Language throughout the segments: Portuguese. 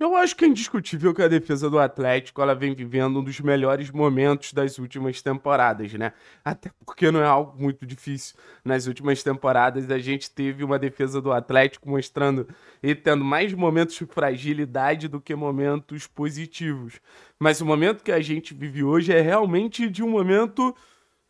Eu acho que é indiscutível que a defesa do Atlético ela vem vivendo um dos melhores momentos das últimas temporadas, né? Até porque não é algo muito difícil. Nas últimas temporadas, a gente teve uma defesa do Atlético mostrando e tendo mais momentos de fragilidade do que momentos positivos. Mas o momento que a gente vive hoje é realmente de um momento,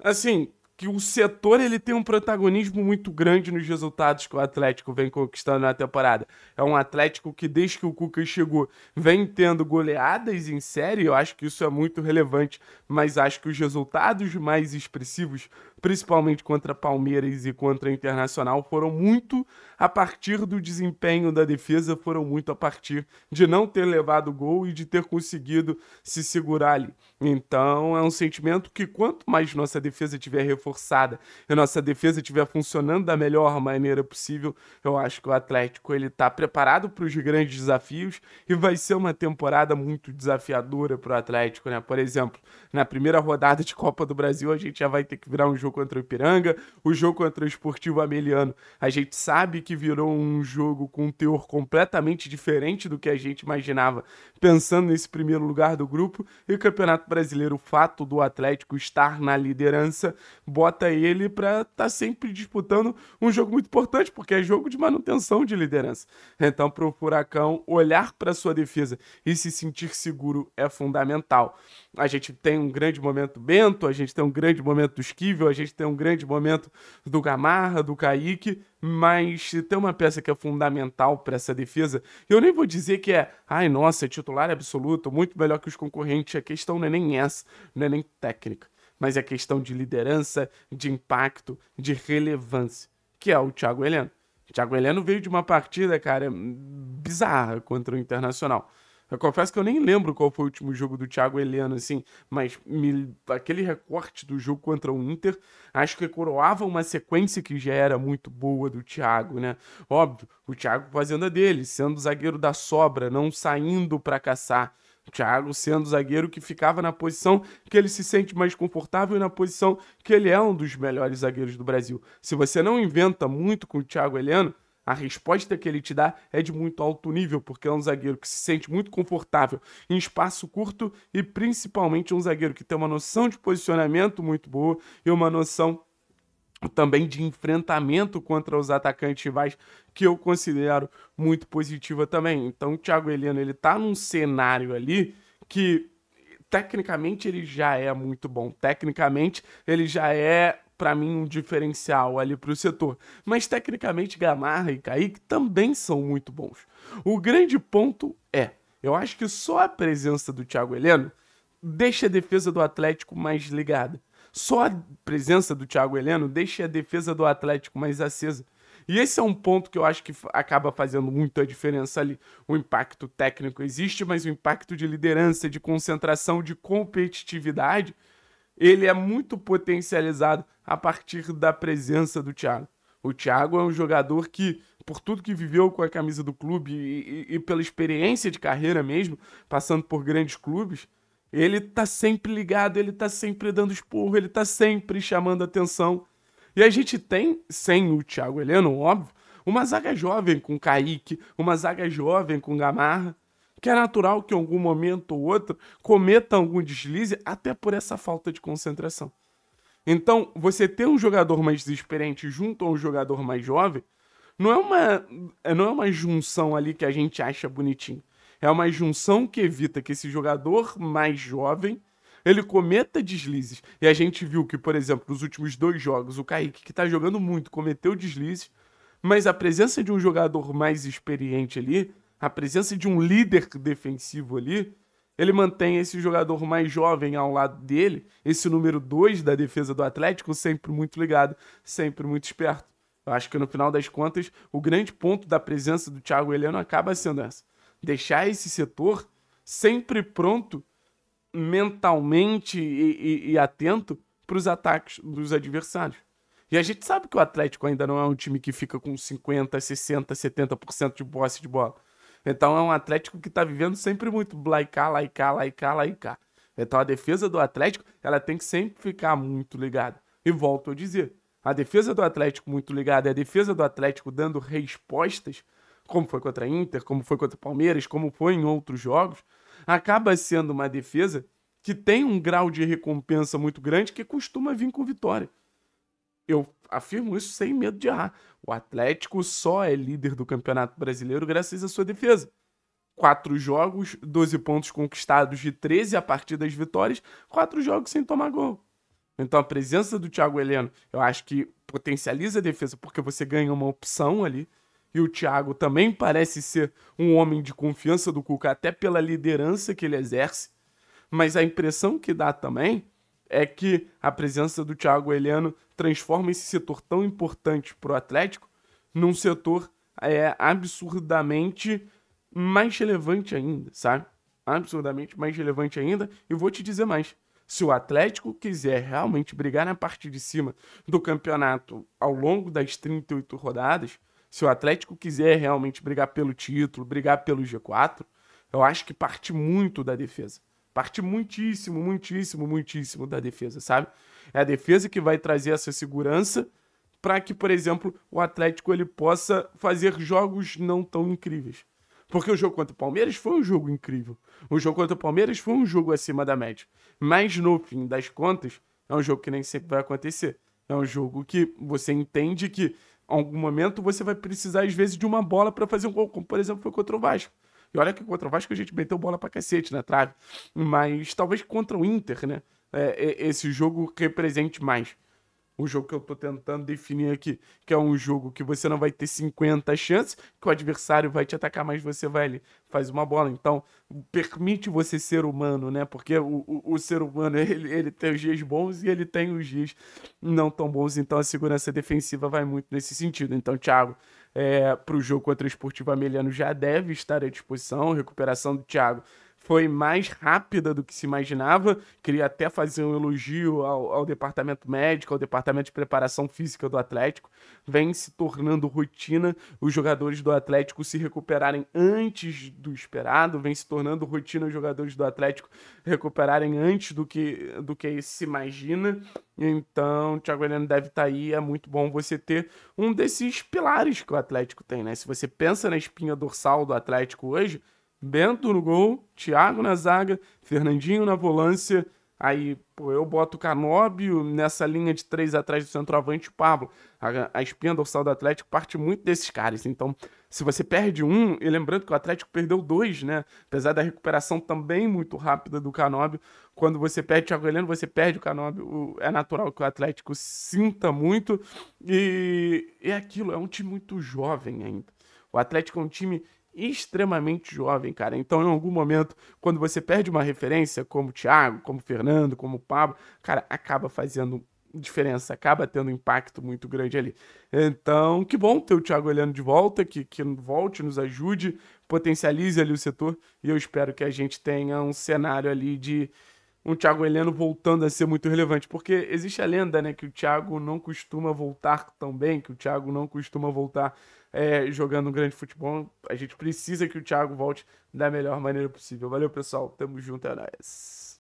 assim, que o setor ele tem um protagonismo muito grande nos resultados que o Atlético vem conquistando na temporada. É um Atlético que desde que o Cuca chegou vem tendo goleadas em série, eu acho que isso é muito relevante, mas acho que os resultados mais expressivos principalmente contra Palmeiras e contra Internacional, foram muito a partir do desempenho da defesa, foram muito a partir de não ter levado gol e de ter conseguido se segurar ali. Então é um sentimento que quanto mais nossa defesa tiver reforçada e nossa defesa tiver funcionando da melhor maneira possível, eu acho que o Atlético ele está preparado para os grandes desafios e vai ser uma temporada muito desafiadora para o Atlético, né? Por exemplo, na primeira rodada de Copa do Brasil a gente já vai ter que virar um jogo jogo contra o Ipiranga, o jogo contra o Esportivo Ameliano. A gente sabe que virou um jogo com um teor completamente diferente do que a gente imaginava, pensando nesse primeiro lugar do grupo. E o Campeonato Brasileiro, o fato do Atlético estar na liderança, bota ele para estar tá sempre disputando um jogo muito importante, porque é jogo de manutenção de liderança. Então, para o Furacão olhar para sua defesa e se sentir seguro é fundamental. A gente tem um grande momento Bento, a gente tem um grande momento do Esquivel, gente tem um grande momento do Gamarra, do Kaique, mas tem uma peça que é fundamental para essa defesa. Eu nem vou dizer que é, ai nossa, é titular absoluto, muito melhor que os concorrentes. A questão não é nem essa, não é nem técnica, mas é questão de liderança, de impacto, de relevância, que é o Thiago Heleno. O Thiago Heleno veio de uma partida, cara, bizarra contra o Internacional. Eu confesso que eu nem lembro qual foi o último jogo do Thiago Heleno, assim, mas me, aquele recorte do jogo contra o Inter, acho que coroava uma sequência que já era muito boa do Thiago, né? Óbvio, o Thiago fazendo dele, sendo zagueiro da sobra, não saindo para caçar. O Thiago sendo zagueiro que ficava na posição que ele se sente mais confortável e na posição que ele é um dos melhores zagueiros do Brasil. Se você não inventa muito com o Thiago Heleno, a resposta que ele te dá é de muito alto nível, porque é um zagueiro que se sente muito confortável em espaço curto e principalmente um zagueiro que tem uma noção de posicionamento muito boa e uma noção também de enfrentamento contra os atacantes rivais, que eu considero muito positiva também. Então, o Thiago Heleno, ele tá num cenário ali que tecnicamente ele já é muito bom. Tecnicamente, ele já é para mim, um diferencial ali para o setor. Mas, tecnicamente, Gamarra e Kaique também são muito bons. O grande ponto é, eu acho que só a presença do Thiago Heleno deixa a defesa do Atlético mais ligada. Só a presença do Thiago Heleno deixa a defesa do Atlético mais acesa. E esse é um ponto que eu acho que acaba fazendo muita diferença ali. O impacto técnico existe, mas o impacto de liderança, de concentração, de competitividade ele é muito potencializado a partir da presença do Thiago. O Thiago é um jogador que, por tudo que viveu com a camisa do clube e, e, e pela experiência de carreira mesmo, passando por grandes clubes, ele tá sempre ligado, ele tá sempre dando esporro, ele tá sempre chamando atenção. E a gente tem, sem o Thiago Heleno, óbvio, uma zaga jovem com Kaique, uma zaga jovem com Gamarra que é natural que em algum momento ou outro cometa algum deslize, até por essa falta de concentração. Então, você ter um jogador mais experiente junto a um jogador mais jovem não é uma, não é uma junção ali que a gente acha bonitinho. É uma junção que evita que esse jogador mais jovem ele cometa deslizes. E a gente viu que, por exemplo, nos últimos dois jogos, o Kaique, que está jogando muito, cometeu deslizes, mas a presença de um jogador mais experiente ali a presença de um líder defensivo ali, ele mantém esse jogador mais jovem ao lado dele, esse número 2 da defesa do Atlético, sempre muito ligado, sempre muito esperto. Eu acho que no final das contas, o grande ponto da presença do Thiago Heleno acaba sendo essa: deixar esse setor sempre pronto mentalmente e, e, e atento para os ataques dos adversários. E a gente sabe que o Atlético ainda não é um time que fica com 50, 60, 70% de posse de bola. Então é um Atlético que está vivendo sempre muito laicá, laicá, laicá, laicá. Então a defesa do Atlético, ela tem que sempre ficar muito ligada. E volto a dizer, a defesa do Atlético muito ligada é a defesa do Atlético dando respostas, como foi contra a Inter, como foi contra o Palmeiras, como foi em outros jogos, acaba sendo uma defesa que tem um grau de recompensa muito grande que costuma vir com vitória. Eu afirmo isso sem medo de errar. O Atlético só é líder do Campeonato Brasileiro graças à sua defesa. Quatro jogos, 12 pontos conquistados de 13 a partir das vitórias, quatro jogos sem tomar gol. Então a presença do Thiago Heleno, eu acho que potencializa a defesa porque você ganha uma opção ali. E o Thiago também parece ser um homem de confiança do Cuca, até pela liderança que ele exerce. Mas a impressão que dá também é que a presença do Thiago Heleno transforma esse setor tão importante para o Atlético num setor é, absurdamente mais relevante ainda, sabe? Absurdamente mais relevante ainda. E vou te dizer mais. Se o Atlético quiser realmente brigar na parte de cima do campeonato ao longo das 38 rodadas, se o Atlético quiser realmente brigar pelo título, brigar pelo G4, eu acho que parte muito da defesa. Parte muitíssimo, muitíssimo, muitíssimo da defesa, sabe? É a defesa que vai trazer essa segurança para que, por exemplo, o Atlético ele possa fazer jogos não tão incríveis. Porque o jogo contra o Palmeiras foi um jogo incrível. O jogo contra o Palmeiras foi um jogo acima da média. Mas no fim das contas, é um jogo que nem sempre vai acontecer. É um jogo que você entende que em algum momento você vai precisar às vezes de uma bola para fazer um gol, como por exemplo foi contra o Vasco. E olha que contra o Vasco a gente meteu bola pra cacete na trave. Mas talvez contra o Inter, né? É, é esse jogo represente mais o jogo que eu tô tentando definir aqui, que é um jogo que você não vai ter 50 chances, que o adversário vai te atacar, mas você vai ali, faz uma bola. Então, permite você ser humano, né? Porque o, o, o ser humano, ele, ele tem os dias bons e ele tem os dias não tão bons. Então, a segurança defensiva vai muito nesse sentido. Então, Thiago, é, para o jogo contra o Esportivo Ameliano já deve estar à disposição. Recuperação do Thiago foi mais rápida do que se imaginava. Queria até fazer um elogio ao, ao, departamento médico, ao departamento de preparação física do Atlético. Vem se tornando rotina os jogadores do Atlético se recuperarem antes do esperado, vem se tornando rotina os jogadores do Atlético recuperarem antes do que, do que se imagina. Então, o Thiago Heleno deve estar tá aí. É muito bom você ter um desses pilares que o Atlético tem, né? Se você pensa na espinha dorsal do Atlético hoje Bento no gol, Thiago na zaga, Fernandinho na volância. Aí, pô, eu boto o Canóbio nessa linha de três atrás do centroavante, Pablo. A, a espinha dorsal do Atlético parte muito desses caras. Então, se você perde um, e lembrando que o Atlético perdeu dois, né? Apesar da recuperação também muito rápida do Canóbio, quando você perde o Thiago Heleno, você perde o Canóbio. É natural que o Atlético sinta muito. E é aquilo, é um time muito jovem ainda. O Atlético é um time extremamente jovem, cara. Então, em algum momento, quando você perde uma referência, como Thiago, como Fernando, como Pablo, cara, acaba fazendo diferença, acaba tendo um impacto muito grande ali. Então, que bom ter o Thiago olhando de volta, que, que volte, nos ajude, potencialize ali o setor e eu espero que a gente tenha um cenário ali de um Thiago Heleno voltando a ser muito relevante, porque existe a lenda, né, que o Thiago não costuma voltar tão bem, que o Thiago não costuma voltar é, jogando um grande futebol. A gente precisa que o Thiago volte da melhor maneira possível. Valeu, pessoal. Tamo junto, é nóis.